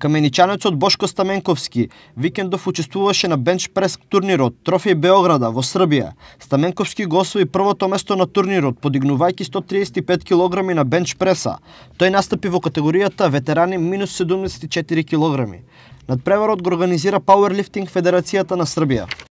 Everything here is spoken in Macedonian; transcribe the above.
Каменичанецот Бошко Стаменковски викендов учествуваше на бенч прес турнирот Трофеј Београда во Србија. Стаменковски го освои првото место на турнирот, подигнувајќи 135 кг на бенч преса. Тој настапи во категоријата ветерани минус 74 кг. Надпреварот го организира Powerlifting Федерацијата на Србија.